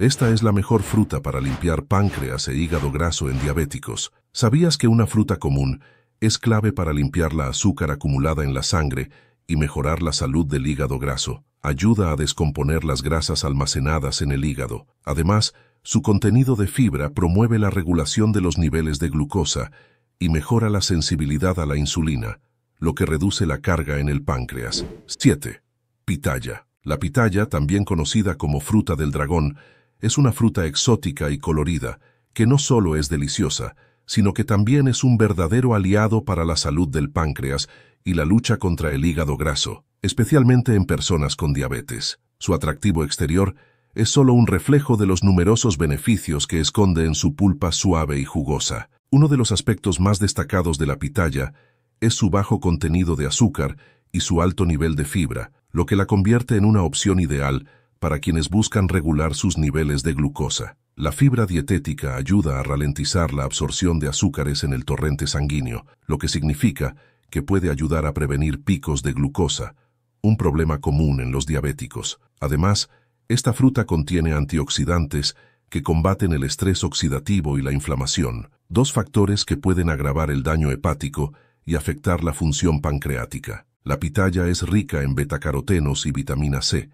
Esta es la mejor fruta para limpiar páncreas e hígado graso en diabéticos. ¿Sabías que una fruta común es clave para limpiar la azúcar acumulada en la sangre y mejorar la salud del hígado graso? Ayuda a descomponer las grasas almacenadas en el hígado. Además, su contenido de fibra promueve la regulación de los niveles de glucosa y mejora la sensibilidad a la insulina, lo que reduce la carga en el páncreas. 7. Pitaya. La pitaya, también conocida como fruta del dragón, es una fruta exótica y colorida que no solo es deliciosa, sino que también es un verdadero aliado para la salud del páncreas y la lucha contra el hígado graso, especialmente en personas con diabetes. Su atractivo exterior es solo un reflejo de los numerosos beneficios que esconde en su pulpa suave y jugosa. Uno de los aspectos más destacados de la pitaya es su bajo contenido de azúcar y su alto nivel de fibra, lo que la convierte en una opción ideal para quienes buscan regular sus niveles de glucosa. La fibra dietética ayuda a ralentizar la absorción de azúcares en el torrente sanguíneo, lo que significa que puede ayudar a prevenir picos de glucosa, un problema común en los diabéticos. Además, esta fruta contiene antioxidantes que combaten el estrés oxidativo y la inflamación, dos factores que pueden agravar el daño hepático y afectar la función pancreática. La pitaya es rica en betacarotenos y vitamina C,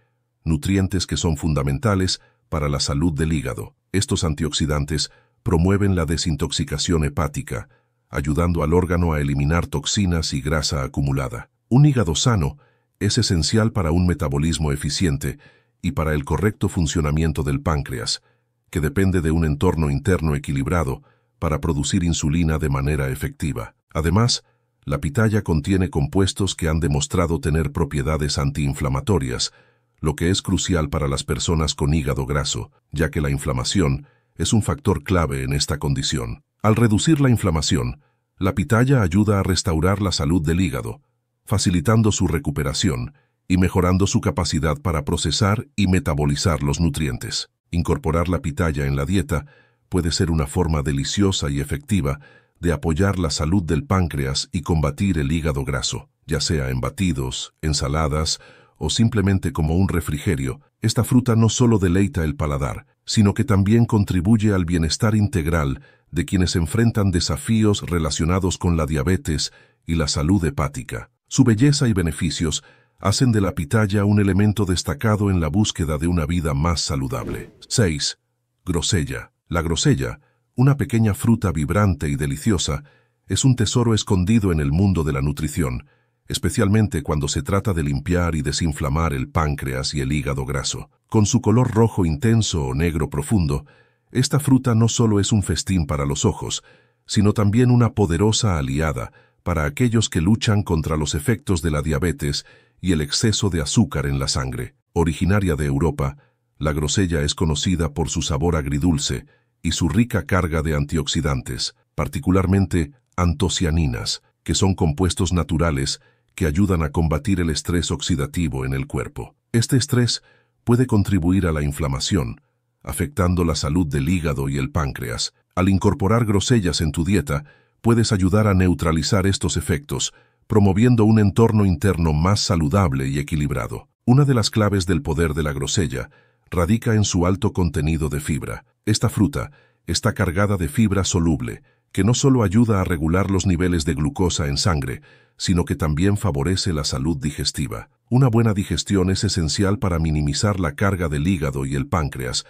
nutrientes que son fundamentales para la salud del hígado. Estos antioxidantes promueven la desintoxicación hepática, ayudando al órgano a eliminar toxinas y grasa acumulada. Un hígado sano es esencial para un metabolismo eficiente y para el correcto funcionamiento del páncreas, que depende de un entorno interno equilibrado para producir insulina de manera efectiva. Además, la pitaya contiene compuestos que han demostrado tener propiedades antiinflamatorias, lo que es crucial para las personas con hígado graso, ya que la inflamación es un factor clave en esta condición. Al reducir la inflamación, la pitaya ayuda a restaurar la salud del hígado, facilitando su recuperación y mejorando su capacidad para procesar y metabolizar los nutrientes. Incorporar la pitaya en la dieta puede ser una forma deliciosa y efectiva de apoyar la salud del páncreas y combatir el hígado graso, ya sea en batidos, ensaladas o simplemente como un refrigerio, esta fruta no solo deleita el paladar, sino que también contribuye al bienestar integral de quienes enfrentan desafíos relacionados con la diabetes y la salud hepática. Su belleza y beneficios hacen de la pitaya un elemento destacado en la búsqueda de una vida más saludable. 6. Grosella. La grosella, una pequeña fruta vibrante y deliciosa, es un tesoro escondido en el mundo de la nutrición, especialmente cuando se trata de limpiar y desinflamar el páncreas y el hígado graso. Con su color rojo intenso o negro profundo, esta fruta no solo es un festín para los ojos, sino también una poderosa aliada para aquellos que luchan contra los efectos de la diabetes y el exceso de azúcar en la sangre. Originaria de Europa, la grosella es conocida por su sabor agridulce y su rica carga de antioxidantes, particularmente antocianinas, que son compuestos naturales que ayudan a combatir el estrés oxidativo en el cuerpo. Este estrés puede contribuir a la inflamación, afectando la salud del hígado y el páncreas. Al incorporar grosellas en tu dieta, puedes ayudar a neutralizar estos efectos, promoviendo un entorno interno más saludable y equilibrado. Una de las claves del poder de la grosella radica en su alto contenido de fibra. Esta fruta está cargada de fibra soluble, que no solo ayuda a regular los niveles de glucosa en sangre, sino que también favorece la salud digestiva. Una buena digestión es esencial para minimizar la carga del hígado y el páncreas,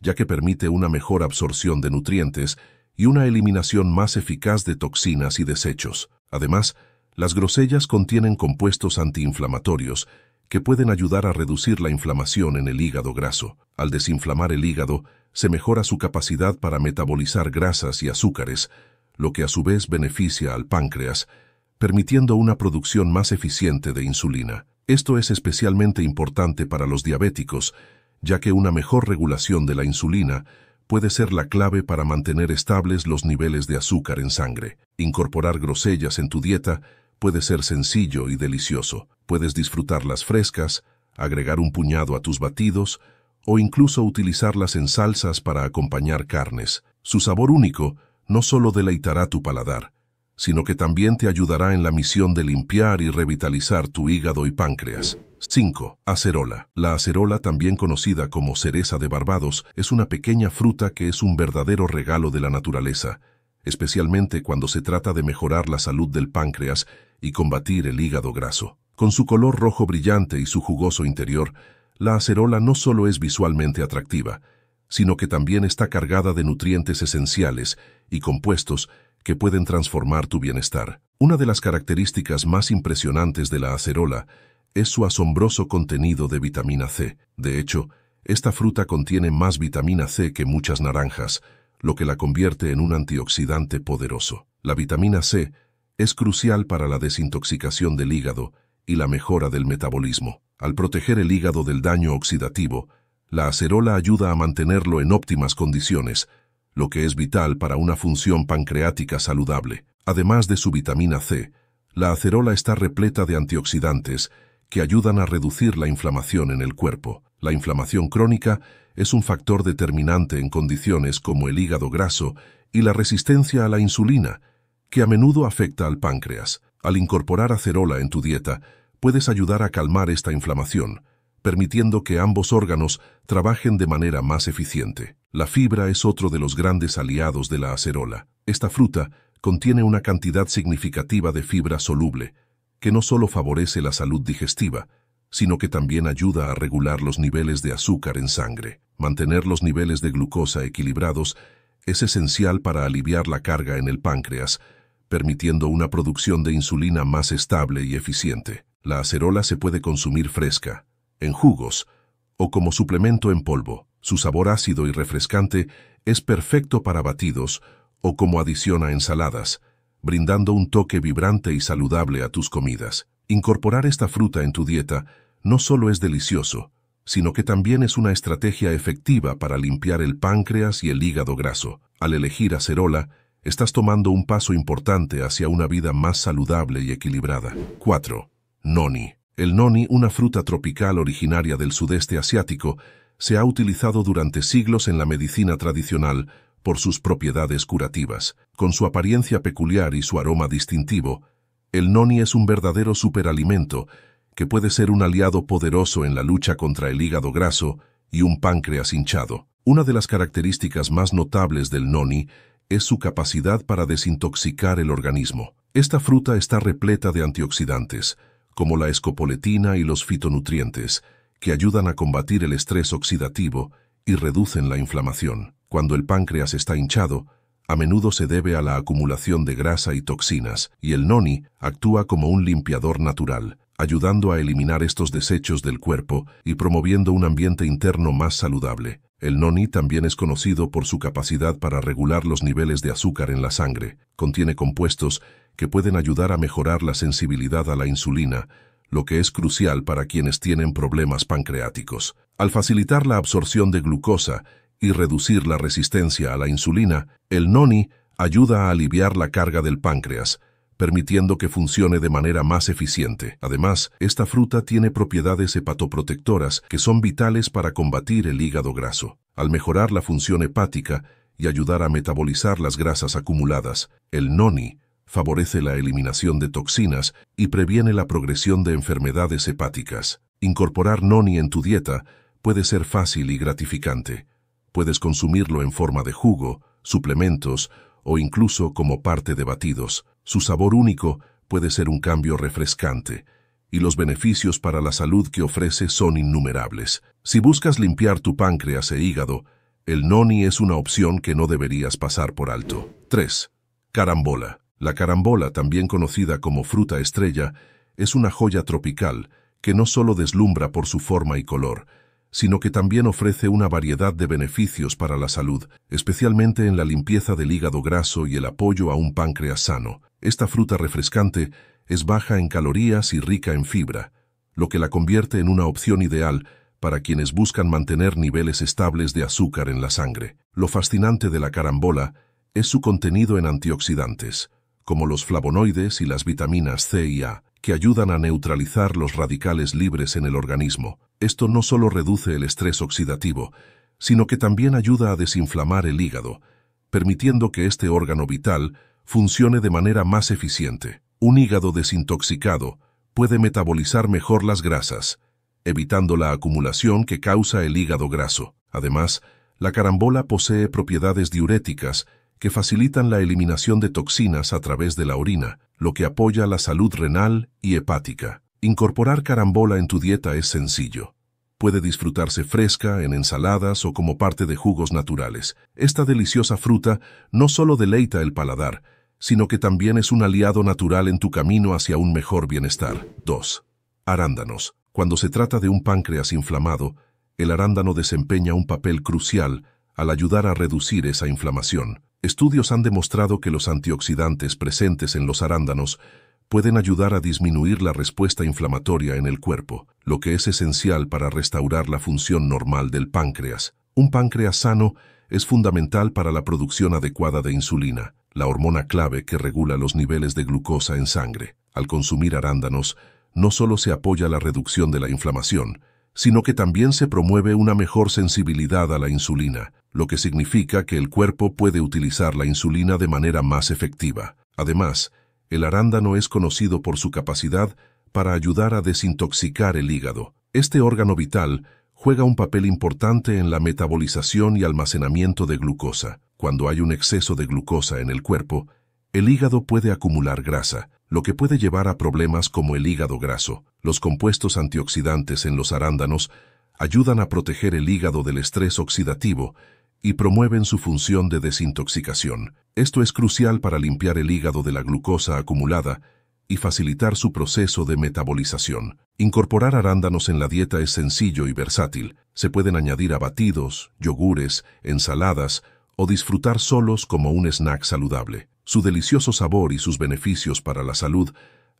ya que permite una mejor absorción de nutrientes y una eliminación más eficaz de toxinas y desechos. Además, las grosellas contienen compuestos antiinflamatorios que pueden ayudar a reducir la inflamación en el hígado graso. Al desinflamar el hígado, se mejora su capacidad para metabolizar grasas y azúcares, lo que a su vez beneficia al páncreas, permitiendo una producción más eficiente de insulina. Esto es especialmente importante para los diabéticos, ya que una mejor regulación de la insulina puede ser la clave para mantener estables los niveles de azúcar en sangre. Incorporar grosellas en tu dieta puede ser sencillo y delicioso. Puedes disfrutarlas frescas, agregar un puñado a tus batidos o incluso utilizarlas en salsas para acompañar carnes. Su sabor único no solo deleitará tu paladar, sino que también te ayudará en la misión de limpiar y revitalizar tu hígado y páncreas. 5. Acerola. La acerola, también conocida como cereza de Barbados, es una pequeña fruta que es un verdadero regalo de la naturaleza, especialmente cuando se trata de mejorar la salud del páncreas y combatir el hígado graso. Con su color rojo brillante y su jugoso interior, la acerola no solo es visualmente atractiva, sino que también está cargada de nutrientes esenciales y compuestos que pueden transformar tu bienestar. Una de las características más impresionantes de la acerola es su asombroso contenido de vitamina C. De hecho, esta fruta contiene más vitamina C que muchas naranjas, lo que la convierte en un antioxidante poderoso. La vitamina C es crucial para la desintoxicación del hígado y la mejora del metabolismo. Al proteger el hígado del daño oxidativo, la acerola ayuda a mantenerlo en óptimas condiciones, lo que es vital para una función pancreática saludable. Además de su vitamina C, la acerola está repleta de antioxidantes que ayudan a reducir la inflamación en el cuerpo. La inflamación crónica es un factor determinante en condiciones como el hígado graso y la resistencia a la insulina, que a menudo afecta al páncreas. Al incorporar acerola en tu dieta, puedes ayudar a calmar esta inflamación, permitiendo que ambos órganos trabajen de manera más eficiente. La fibra es otro de los grandes aliados de la acerola. Esta fruta contiene una cantidad significativa de fibra soluble, que no solo favorece la salud digestiva, sino que también ayuda a regular los niveles de azúcar en sangre. Mantener los niveles de glucosa equilibrados es esencial para aliviar la carga en el páncreas, permitiendo una producción de insulina más estable y eficiente. La acerola se puede consumir fresca, en jugos o como suplemento en polvo. Su sabor ácido y refrescante es perfecto para batidos o como adición a ensaladas, brindando un toque vibrante y saludable a tus comidas. Incorporar esta fruta en tu dieta no solo es delicioso, sino que también es una estrategia efectiva para limpiar el páncreas y el hígado graso. Al elegir acerola, estás tomando un paso importante hacia una vida más saludable y equilibrada. 4. Noni. El noni, una fruta tropical originaria del sudeste asiático, se ha utilizado durante siglos en la medicina tradicional por sus propiedades curativas. Con su apariencia peculiar y su aroma distintivo, el noni es un verdadero superalimento que puede ser un aliado poderoso en la lucha contra el hígado graso y un páncreas hinchado. Una de las características más notables del noni es su capacidad para desintoxicar el organismo. Esta fruta está repleta de antioxidantes, como la escopoletina y los fitonutrientes, que ayudan a combatir el estrés oxidativo y reducen la inflamación. Cuando el páncreas está hinchado, a menudo se debe a la acumulación de grasa y toxinas, y el noni actúa como un limpiador natural, ayudando a eliminar estos desechos del cuerpo y promoviendo un ambiente interno más saludable. El noni también es conocido por su capacidad para regular los niveles de azúcar en la sangre. Contiene compuestos que pueden ayudar a mejorar la sensibilidad a la insulina, lo que es crucial para quienes tienen problemas pancreáticos. Al facilitar la absorción de glucosa y reducir la resistencia a la insulina, el noni ayuda a aliviar la carga del páncreas, permitiendo que funcione de manera más eficiente. Además, esta fruta tiene propiedades hepatoprotectoras que son vitales para combatir el hígado graso. Al mejorar la función hepática y ayudar a metabolizar las grasas acumuladas, el noni favorece la eliminación de toxinas y previene la progresión de enfermedades hepáticas. Incorporar noni en tu dieta puede ser fácil y gratificante. Puedes consumirlo en forma de jugo, suplementos o incluso como parte de batidos. Su sabor único puede ser un cambio refrescante y los beneficios para la salud que ofrece son innumerables. Si buscas limpiar tu páncreas e hígado, el noni es una opción que no deberías pasar por alto. 3. Carambola. La carambola, también conocida como fruta estrella, es una joya tropical que no solo deslumbra por su forma y color, sino que también ofrece una variedad de beneficios para la salud, especialmente en la limpieza del hígado graso y el apoyo a un páncreas sano. Esta fruta refrescante es baja en calorías y rica en fibra, lo que la convierte en una opción ideal para quienes buscan mantener niveles estables de azúcar en la sangre. Lo fascinante de la carambola es su contenido en antioxidantes, como los flavonoides y las vitaminas C y A, que ayudan a neutralizar los radicales libres en el organismo. Esto no solo reduce el estrés oxidativo, sino que también ayuda a desinflamar el hígado, permitiendo que este órgano vital funcione de manera más eficiente. Un hígado desintoxicado puede metabolizar mejor las grasas, evitando la acumulación que causa el hígado graso. Además, la carambola posee propiedades diuréticas que facilitan la eliminación de toxinas a través de la orina, lo que apoya la salud renal y hepática. Incorporar carambola en tu dieta es sencillo. Puede disfrutarse fresca, en ensaladas o como parte de jugos naturales. Esta deliciosa fruta no solo deleita el paladar, sino que también es un aliado natural en tu camino hacia un mejor bienestar. 2. Arándanos. Cuando se trata de un páncreas inflamado, el arándano desempeña un papel crucial al ayudar a reducir esa inflamación. Estudios han demostrado que los antioxidantes presentes en los arándanos pueden ayudar a disminuir la respuesta inflamatoria en el cuerpo, lo que es esencial para restaurar la función normal del páncreas. Un páncreas sano es fundamental para la producción adecuada de insulina, la hormona clave que regula los niveles de glucosa en sangre. Al consumir arándanos, no solo se apoya la reducción de la inflamación, sino que también se promueve una mejor sensibilidad a la insulina, lo que significa que el cuerpo puede utilizar la insulina de manera más efectiva. Además, el arándano es conocido por su capacidad para ayudar a desintoxicar el hígado. Este órgano vital juega un papel importante en la metabolización y almacenamiento de glucosa. Cuando hay un exceso de glucosa en el cuerpo, el hígado puede acumular grasa, lo que puede llevar a problemas como el hígado graso. Los compuestos antioxidantes en los arándanos ayudan a proteger el hígado del estrés oxidativo y promueven su función de desintoxicación. Esto es crucial para limpiar el hígado de la glucosa acumulada y facilitar su proceso de metabolización. Incorporar arándanos en la dieta es sencillo y versátil. Se pueden añadir a batidos, yogures, ensaladas o disfrutar solos como un snack saludable. Su delicioso sabor y sus beneficios para la salud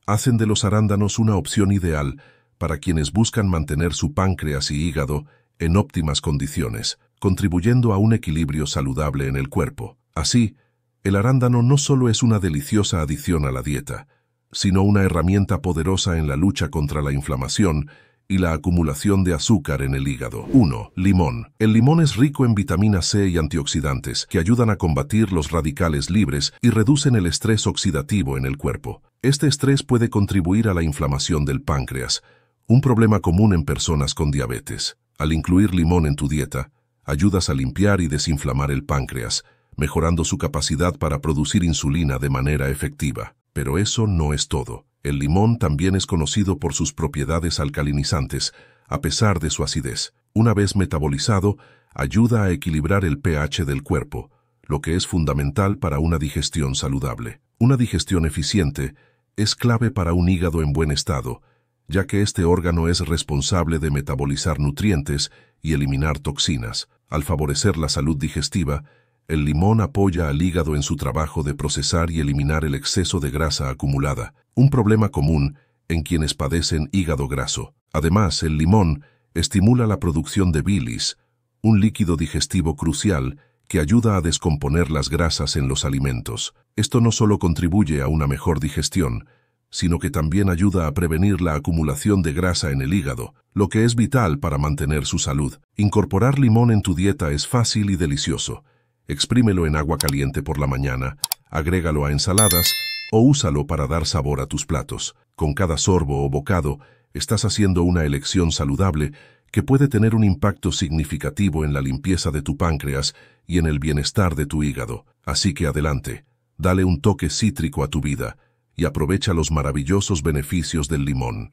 hacen de los arándanos una opción ideal para quienes buscan mantener su páncreas y hígado en óptimas condiciones contribuyendo a un equilibrio saludable en el cuerpo. Así, el arándano no solo es una deliciosa adición a la dieta, sino una herramienta poderosa en la lucha contra la inflamación y la acumulación de azúcar en el hígado. 1. Limón. El limón es rico en vitamina C y antioxidantes que ayudan a combatir los radicales libres y reducen el estrés oxidativo en el cuerpo. Este estrés puede contribuir a la inflamación del páncreas, un problema común en personas con diabetes. Al incluir limón en tu dieta, ayudas a limpiar y desinflamar el páncreas, mejorando su capacidad para producir insulina de manera efectiva. Pero eso no es todo. El limón también es conocido por sus propiedades alcalinizantes, a pesar de su acidez. Una vez metabolizado, ayuda a equilibrar el pH del cuerpo, lo que es fundamental para una digestión saludable. Una digestión eficiente es clave para un hígado en buen estado, ya que este órgano es responsable de metabolizar nutrientes y eliminar toxinas. Al favorecer la salud digestiva, el limón apoya al hígado en su trabajo de procesar y eliminar el exceso de grasa acumulada, un problema común en quienes padecen hígado graso. Además, el limón estimula la producción de bilis, un líquido digestivo crucial que ayuda a descomponer las grasas en los alimentos. Esto no solo contribuye a una mejor digestión, sino que también ayuda a prevenir la acumulación de grasa en el hígado, lo que es vital para mantener su salud. Incorporar limón en tu dieta es fácil y delicioso. Exprímelo en agua caliente por la mañana, agrégalo a ensaladas o úsalo para dar sabor a tus platos. Con cada sorbo o bocado, estás haciendo una elección saludable que puede tener un impacto significativo en la limpieza de tu páncreas y en el bienestar de tu hígado. Así que adelante, dale un toque cítrico a tu vida y aprovecha los maravillosos beneficios del limón.